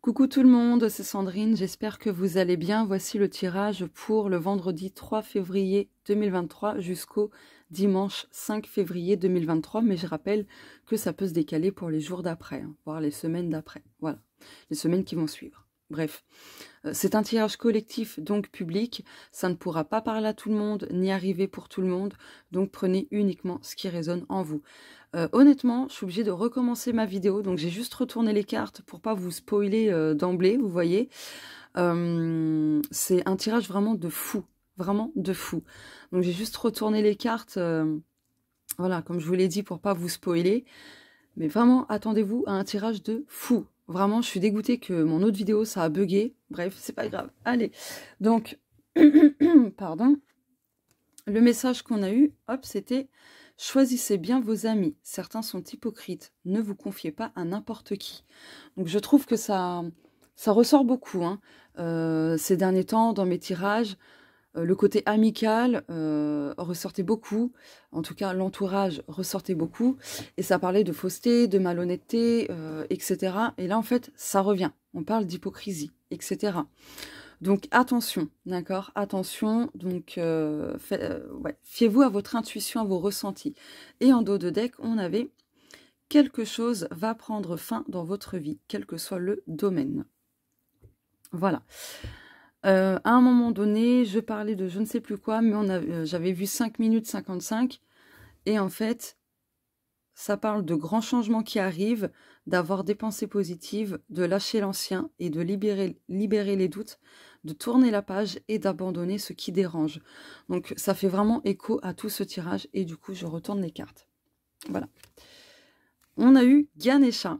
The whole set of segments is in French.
Coucou tout le monde, c'est Sandrine, j'espère que vous allez bien. Voici le tirage pour le vendredi 3 février 2023 jusqu'au dimanche 5 février 2023, mais je rappelle que ça peut se décaler pour les jours d'après, hein, voire les semaines d'après, voilà, les semaines qui vont suivre. Bref, euh, c'est un tirage collectif, donc public. Ça ne pourra pas parler à tout le monde, ni arriver pour tout le monde. Donc prenez uniquement ce qui résonne en vous. Euh, honnêtement, je suis obligée de recommencer ma vidéo. Donc j'ai juste retourné les cartes pour pas vous spoiler euh, d'emblée, vous voyez. c'est un tirage vraiment de fou. Vraiment de fou. Donc j'ai juste retourné les cartes. voilà, comme je vous l'ai dit, pour pas vous spoiler. Mais vraiment, attendez-vous à un tirage de fou. Vraiment, je suis dégoûtée que mon autre vidéo, ça a bugué. Bref, c'est pas grave. Allez, donc, pardon. Le message qu'on a eu, hop, c'était « Choisissez bien vos amis. Certains sont hypocrites. Ne vous confiez pas à n'importe qui. » Donc, je trouve que ça, ça ressort beaucoup. Hein. Euh, ces derniers temps, dans mes tirages, euh, le côté amical euh, ressortait beaucoup, en tout cas l'entourage ressortait beaucoup, et ça parlait de fausseté, de malhonnêteté, euh, etc. Et là, en fait, ça revient. On parle d'hypocrisie, etc. Donc attention, d'accord Attention, donc fiez-vous à votre intuition, à vos ressentis. Et en dos de deck, on avait quelque chose va prendre fin dans votre vie, quel que soit le domaine. Voilà. Euh, à un moment donné, je parlais de je ne sais plus quoi, mais euh, j'avais vu 5 minutes 55. Et en fait, ça parle de grands changements qui arrivent, d'avoir des pensées positives, de lâcher l'ancien et de libérer, libérer, les doutes, de tourner la page et d'abandonner ce qui dérange. Donc ça fait vraiment écho à tout ce tirage et du coup je retourne les cartes. Voilà. On a eu Ganesha.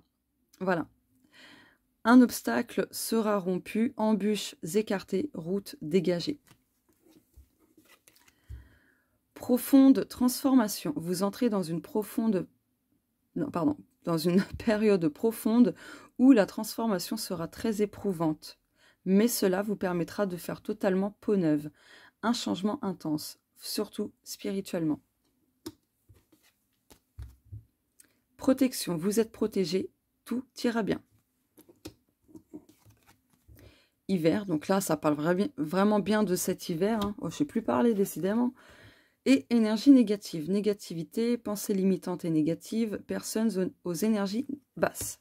Voilà. Un obstacle sera rompu, embûches écartées, route dégagée. Profonde transformation. Vous entrez dans une profonde... Non, pardon. Dans une période profonde où la transformation sera très éprouvante. Mais cela vous permettra de faire totalement peau neuve. Un changement intense, surtout spirituellement. Protection. Vous êtes protégé. Tout ira bien hiver. Donc là, ça parle vraiment bien de cet hiver. Hein. Oh, je ne sais plus parler, décidément. Et énergie négative, négativité, pensée limitante et négative, personnes aux énergies basses.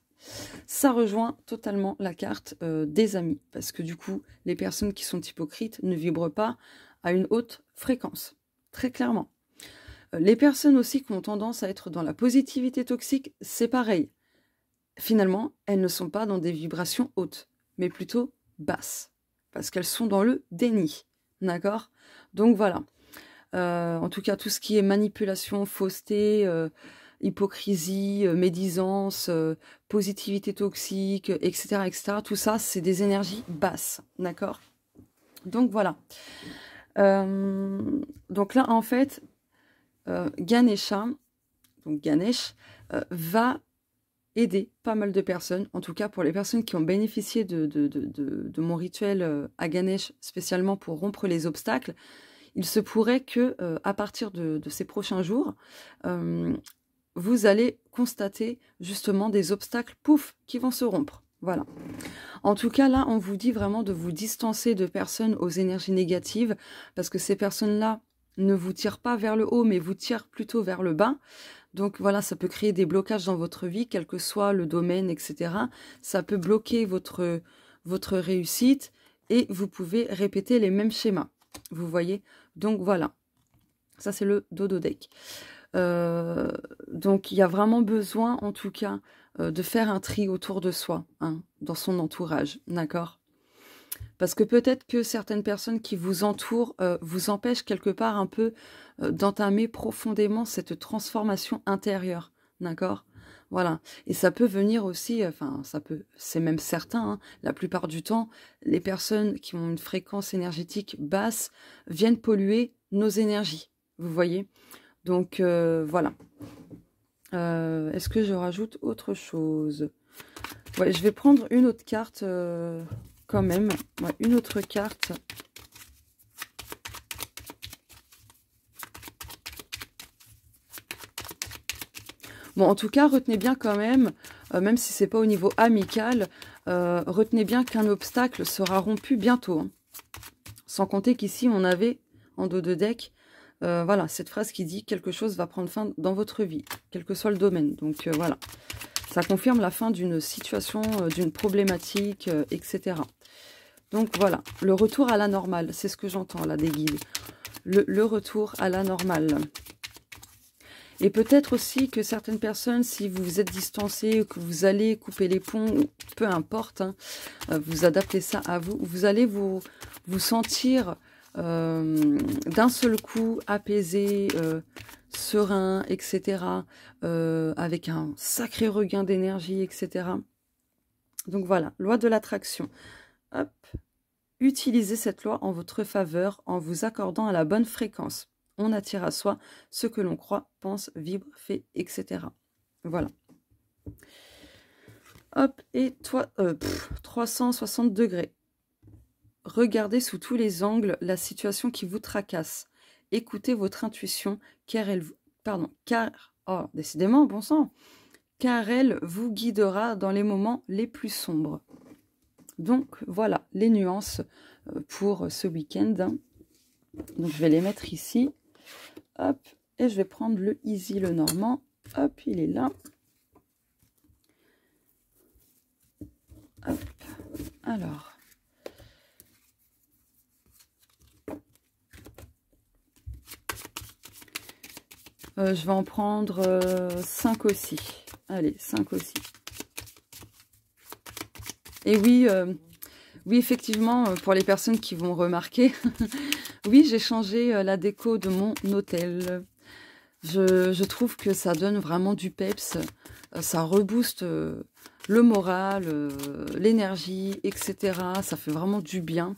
Ça rejoint totalement la carte euh, des amis, parce que du coup, les personnes qui sont hypocrites ne vibrent pas à une haute fréquence, très clairement. Euh, les personnes aussi qui ont tendance à être dans la positivité toxique, c'est pareil. Finalement, elles ne sont pas dans des vibrations hautes, mais plutôt basses, parce qu'elles sont dans le déni. D'accord Donc voilà. Euh, en tout cas, tout ce qui est manipulation, fausseté, euh, hypocrisie, euh, médisance, positivité toxique, etc., etc., tout ça, c'est des énergies basses. D'accord Donc voilà. donc là, en fait, Ganesha, donc Ganesh, va aider pas mal de personnes, en tout cas pour les personnes qui ont bénéficié de, mon rituel euh, à Ganesh spécialement pour rompre les obstacles. Il se pourrait que, euh, à partir de, ces prochains jours, euh, vous allez constater justement des obstacles, pouf, qui vont se rompre. Voilà. En tout cas, là, on vous dit vraiment de vous distancer de personnes aux énergies négatives, parce que ces personnes-là ne vous tirent pas vers le haut, mais vous tirent plutôt vers le bas. Donc voilà, ça peut créer des blocages dans votre vie, quel que soit le domaine, etc. Ça peut bloquer votre, votre réussite et vous pouvez répéter les mêmes schémas. Vous voyez Donc voilà, ça c'est le dodo deck. Euh, donc il y a vraiment besoin en tout cas euh, de faire un tri autour de soi, hein, dans son entourage, d'accord parce que peut-être que certaines personnes qui vous entourent euh, vous empêchent quelque part un peu euh, d'entamer profondément cette transformation intérieure. D'accord Voilà. Et ça peut venir aussi, enfin, ça peut, c'est même certain, hein, la plupart du temps, les personnes qui ont une fréquence énergétique basse viennent polluer nos énergies. Vous voyez Donc, euh, voilà. Est-ce que je rajoute autre chose Ouais, je vais prendre une autre carte quand même une autre carte. Bon, en tout cas, retenez bien quand même, euh, même si c'est pas au niveau amical, euh, retenez bien qu'un obstacle sera rompu bientôt. Hein. Sans compter qu'ici, on avait, en dos de deck, euh, voilà, cette phrase qui dit « Quelque chose va prendre fin dans votre vie, quel que soit le domaine ». Donc, voilà. Ça confirme la fin d'une situation, euh, d'une problématique, euh, etc. Donc voilà, le retour à la normale, c'est ce que j'entends là des guides. Le, retour à la normale. Et peut-être aussi que certaines personnes, si vous vous êtes distancé, que vous allez couper les ponts, peu importe, hein, euh, vous adaptez ça à vous, vous allez vous, vous sentir euh, d'un seul coup apaisé, euh, serein, etc. Euh, avec un sacré regain d'énergie, etc. Donc voilà, loi de l'attraction. Hop, utilisez cette loi en votre faveur en vous accordant à la bonne fréquence. On attire à soi ce que l'on croit, pense, vibre, fait, etc. Voilà. Hop, et toi, 360 degrés. Regardez sous tous les angles la situation qui vous tracasse. Écoutez votre intuition car elle vous... Pardon, car... Oh, décidément, bon sang Car elle vous guidera dans les moments les plus sombres. Donc voilà les nuances euh, pour ce week-end. Donc je vais les mettre ici. Hop, et je vais prendre le Easy le Normand. Hop, il est là. Hop, alors... Euh, je vais en prendre 5 euh, aussi. Allez, 5 aussi. Et oui, euh, oui, effectivement, pour les personnes qui vont remarquer, oui, j'ai changé la déco de mon hôtel. je, trouve que ça donne vraiment du peps. Ça rebooste le moral, l'énergie, etc. Ça fait vraiment du bien.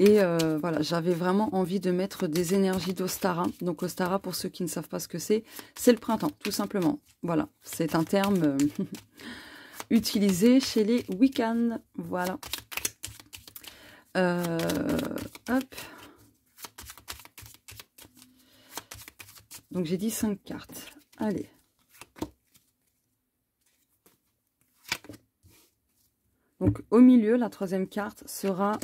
Et euh, voilà, j'avais vraiment envie de mettre des énergies d'Ostara. Donc Ostara, pour ceux qui ne savent pas ce que c'est, c'est le printemps, tout simplement. Voilà, c'est un terme euh, utilisé chez les week-ends. Voilà. Euh, hop. Donc j'ai dit cinq cartes. Allez. Donc au milieu, la troisième carte sera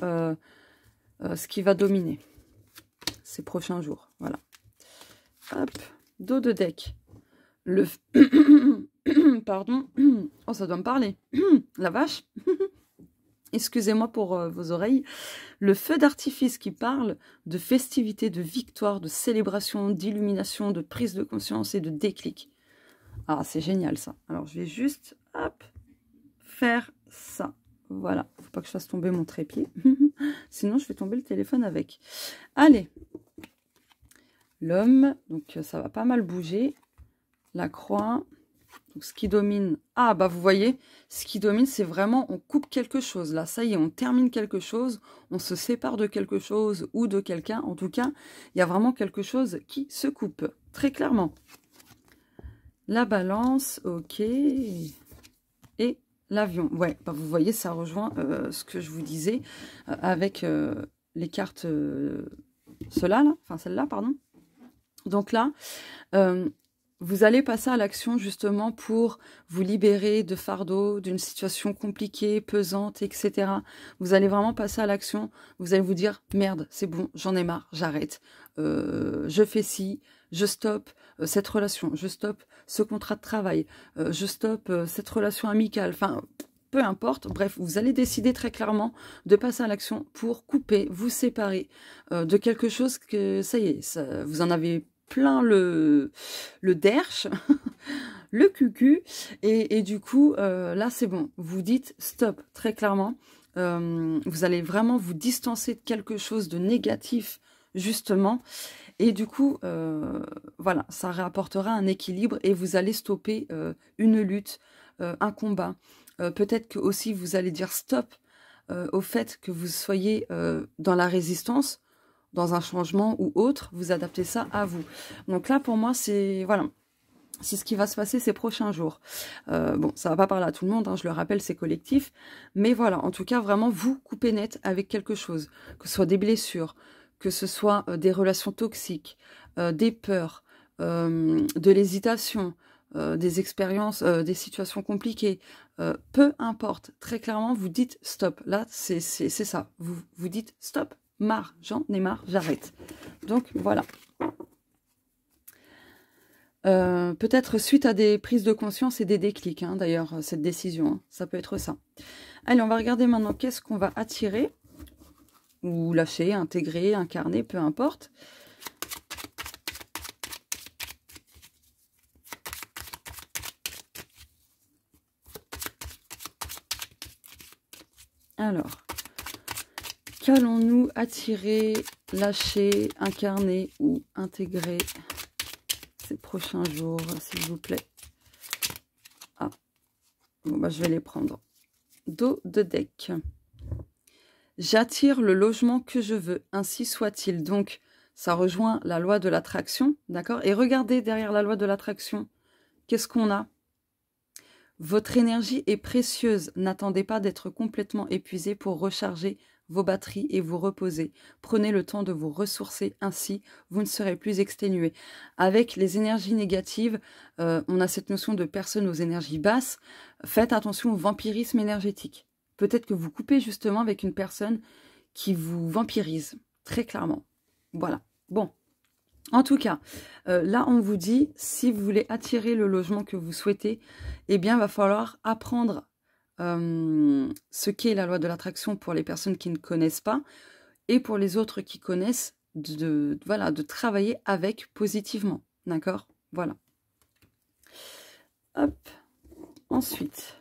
euh, ce qui va dominer ces prochains jours. Voilà. Hop, dos de deck. Le... Pardon. Oh, ça doit me parler. La vache. Excusez-moi pour euh, vos oreilles. Le feu d'artifice qui parle de festivités, de victoire, de célébration, d'illumination, de prise de conscience et de déclic. Ah, c'est génial ça. Alors, je vais juste, hop, faire ça. Voilà, il faut pas que je fasse tomber mon trépied. Sinon, je vais tomber le téléphone avec. Allez, l'homme, donc euh, ça va pas mal bouger. La croix, ce qui domine... Ah, bah vous voyez, ce qui domine, c'est vraiment on coupe quelque chose. Là, ça y est, on termine quelque chose, on se sépare de quelque chose ou de quelqu'un. En tout cas, il y a vraiment quelque chose qui se coupe, très clairement. La balance, ok l'avion. Ouais, bah, vous voyez, ça rejoint euh, ce que je vous disais euh, avec euh, les cartes, cela là, enfin celle-là, pardon. Donc là, vous allez passer à l'action justement pour vous libérer de fardeau, d'une situation compliquée, pesante, etc. Vous allez vraiment passer à l'action. Vous allez vous dire merde, c'est bon, j'en ai marre, j'arrête, je fais ci, je stoppe cette relation, je stoppe ce contrat de travail, euh, je stoppe euh, cette relation amicale, enfin, peu importe, bref, vous allez décider très clairement de passer à l'action pour couper, vous séparer euh, de quelque chose que, ça y est, vous en avez plein le, derche, le cucu, et, et du coup, là, c'est bon, vous dites stop, très clairement, vous allez vraiment vous distancer de quelque chose de négatif justement. Et du coup, euh, voilà, ça rapportera un équilibre et vous allez stopper euh, une lutte, euh, un combat. Peut-être que aussi vous allez dire stop au fait que vous soyez dans la résistance, dans un changement ou autre, vous adaptez ça à vous. Donc là, pour moi, c'est voilà, c'est ce qui va se passer ces prochains jours. bon, ça va pas parler à tout le monde, hein, je le rappelle, c'est collectif. Mais voilà, en tout cas, vraiment, vous coupez net avec quelque chose. Que ce soit des blessures, que ce soit euh, des relations toxiques, euh, des peurs, euh, de l'hésitation, des expériences, des situations compliquées, peu importe, très clairement, vous dites stop. Là, c'est ça. Vous, dites stop, marre, j'en ai marre, j'arrête. Donc voilà. peut-être suite à des prises de conscience et des déclics, hein, d'ailleurs, cette décision. Hein. ça peut être ça. Allez, on va regarder maintenant qu'est-ce qu'on va attirer ou lâcher, intégrer, incarner, peu importe. Alors, qu'allons-nous attirer, lâcher, incarner ou intégrer ces prochains jours, s'il vous plaît Ah, bon, bah, je vais les prendre. Dos de deck. J'attire le logement que je veux, ainsi soit-il. Donc, ça rejoint la loi de l'attraction, d'accord Et regardez derrière la loi de l'attraction, qu'est-ce qu'on a Votre énergie est précieuse. N'attendez pas d'être complètement épuisé pour recharger vos batteries et vous reposer. Prenez le temps de vous ressourcer, ainsi vous ne serez plus exténué. Avec les énergies négatives, euh, on a cette notion de personne aux énergies basses. Faites attention au vampirisme énergétique. Peut-être que vous coupez justement avec une personne qui vous vampirise, très clairement. Voilà. Bon. En tout cas, euh, là, on vous dit, si vous voulez attirer le logement que vous souhaitez, eh bien, il va falloir apprendre euh, ce qu'est la loi de l'attraction pour les personnes qui ne connaissent pas et pour les autres qui connaissent, de, voilà, de travailler avec positivement. D'accord Voilà. Hop. Ensuite.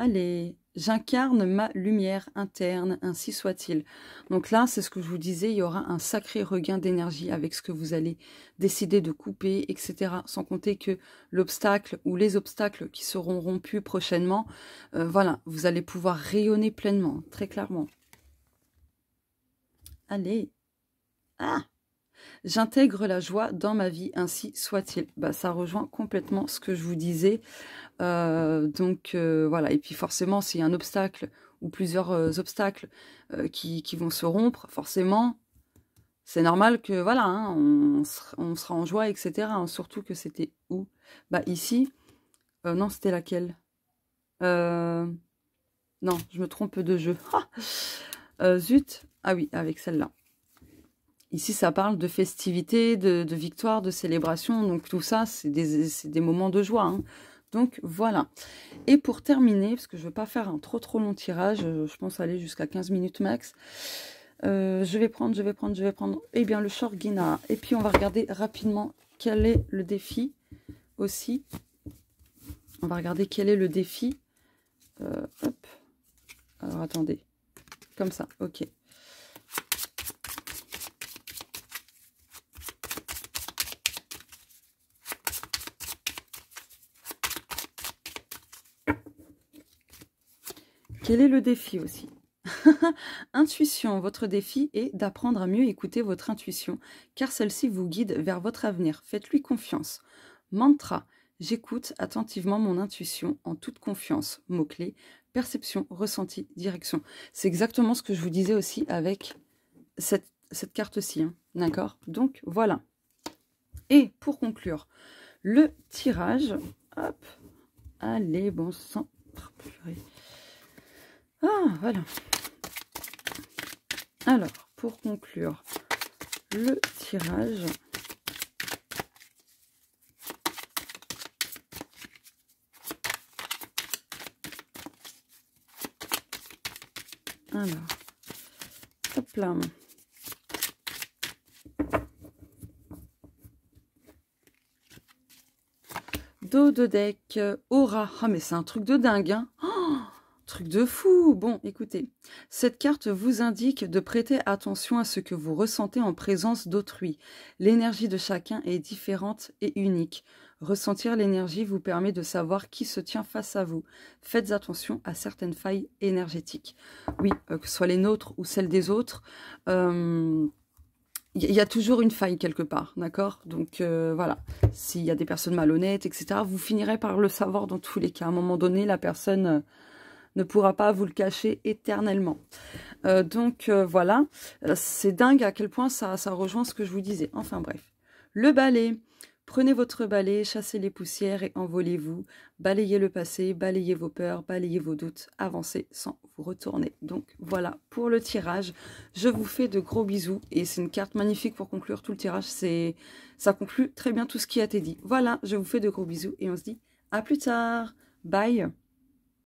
Allez, j'incarne ma lumière interne, ainsi soit-il. Donc là, c'est ce que je vous disais, il y aura un sacré regain d'énergie avec ce que vous allez décider de couper, etc. Sans compter que l'obstacle ou les obstacles qui seront rompus prochainement, euh, voilà, vous allez pouvoir rayonner pleinement, très clairement. Allez. Ah J'intègre la joie dans ma vie, ainsi soit-il. Bah, ça rejoint complètement ce que je vous disais euh, donc euh, voilà, et puis forcément, s'il y a un obstacle ou plusieurs euh, obstacles qui, qui, vont se rompre, forcément, c'est normal que voilà, hein, on, sera en joie, etc. Hein. surtout que c'était où Bah ici. non, c'était laquelle Non, je me trompe de jeu. Ah! zut Ah oui, avec celle-là. Ici, ça parle de festivité, de, de victoire, de célébration. Donc tout ça, c'est des, des, moments de joie. Hein. Donc voilà. Et pour terminer, parce que je ne veux pas faire un trop trop long tirage, euh, je pense aller jusqu'à 15 minutes max. Euh, je vais prendre, je vais prendre, je vais prendre, eh bien le short guinard Et puis on va regarder rapidement quel est le défi aussi. On va regarder quel est le défi. Euh, hop. Alors attendez. Comme ça, ok. Quel est le défi aussi Intuition, votre défi est d'apprendre à mieux écouter votre intuition, car celle-ci vous guide vers votre avenir. Faites-lui confiance. Mantra, j'écoute attentivement mon intuition en toute confiance. Mot-clé, perception, ressenti, direction. C'est exactement ce que je vous disais aussi avec cette, cette carte-ci. Hein. D'accord Donc voilà. Et pour conclure, le tirage. Hop. Allez, bon sang. Ah, voilà. Alors, pour conclure le tirage, alors, hop là. Dos de deck, euh, aura. Ah, mais c'est un truc de dingue, hein de fou Bon, écoutez, cette carte vous indique de prêter attention à ce que vous ressentez en présence d'autrui. L'énergie de chacun est différente et unique. Ressentir l'énergie vous permet de savoir qui se tient face à vous. Faites attention à certaines failles énergétiques. Oui, euh, que ce soit les nôtres ou celles des autres, il euh, y a toujours une faille quelque part, d'accord Donc euh, voilà, s'il y a des personnes malhonnêtes, etc., vous finirez par le savoir dans tous les cas. À un moment donné, la personne ne pourra pas vous le cacher éternellement. Euh, donc euh, voilà, euh, c'est dingue à quel point ça, ça rejoint ce que je vous disais. Enfin bref, le balai. Prenez votre balai, chassez les poussières et envolez-vous. Balayez le passé, balayez vos peurs, balayez vos doutes. Avancez sans vous retourner. Donc voilà pour le tirage. Je vous fais de gros bisous et c'est une carte magnifique pour conclure tout le tirage. C'est Ça conclut très bien tout ce qui a été dit. Voilà, je vous fais de gros bisous et on se dit à plus tard. Bye